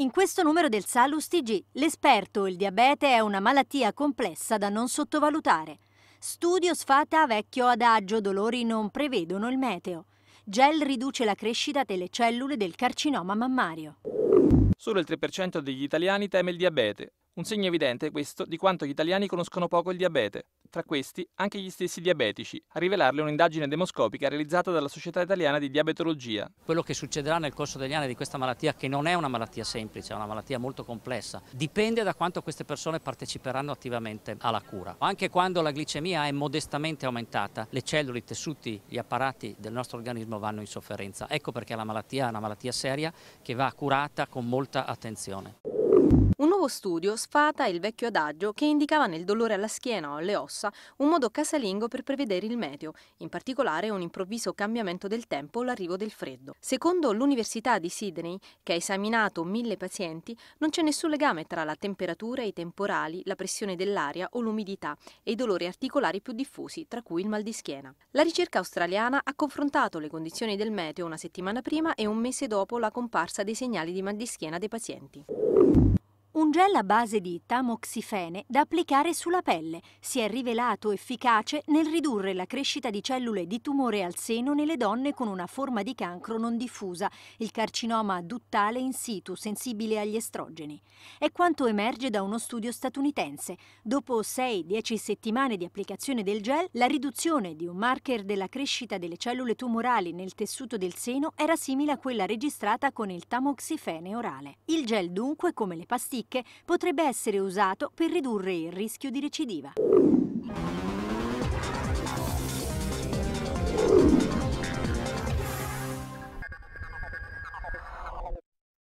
In questo numero del Salus TG l'esperto il diabete è una malattia complessa da non sottovalutare. Studio sfata vecchio adagio, dolori non prevedono il meteo. Gel riduce la crescita delle cellule del carcinoma mammario. Solo il 3% degli italiani teme il diabete, un segno evidente, questo, di quanto gli italiani conoscono poco il diabete, tra questi anche gli stessi diabetici, a rivelarle un'indagine demoscopica realizzata dalla Società Italiana di Diabetologia. Quello che succederà nel corso degli anni di questa malattia, che non è una malattia semplice, è una malattia molto complessa, dipende da quanto queste persone parteciperanno attivamente alla cura. Anche quando la glicemia è modestamente aumentata, le cellule, i tessuti, gli apparati del nostro organismo vanno in sofferenza. Ecco perché la malattia è una malattia seria che va curata con molta attenzione. Un nuovo studio sfata il vecchio adagio che indicava nel dolore alla schiena o alle ossa un modo casalingo per prevedere il meteo, in particolare un improvviso cambiamento del tempo o l'arrivo del freddo. Secondo l'Università di Sydney, che ha esaminato mille pazienti, non c'è nessun legame tra la temperatura, i temporali, la pressione dell'aria o l'umidità e i dolori articolari più diffusi, tra cui il mal di schiena. La ricerca australiana ha confrontato le condizioni del meteo una settimana prima e un mese dopo la comparsa dei segnali di mal di schiena dei pazienti. Un gel a base di tamoxifene da applicare sulla pelle si è rivelato efficace nel ridurre la crescita di cellule di tumore al seno nelle donne con una forma di cancro non diffusa, il carcinoma duttale in situ sensibile agli estrogeni. È quanto emerge da uno studio statunitense. Dopo 6-10 settimane di applicazione del gel, la riduzione di un marker della crescita delle cellule tumorali nel tessuto del seno era simile a quella registrata con il tamoxifene orale. Il gel dunque, come le pastiglie, cricche potrebbe essere usato per ridurre il rischio di recidiva.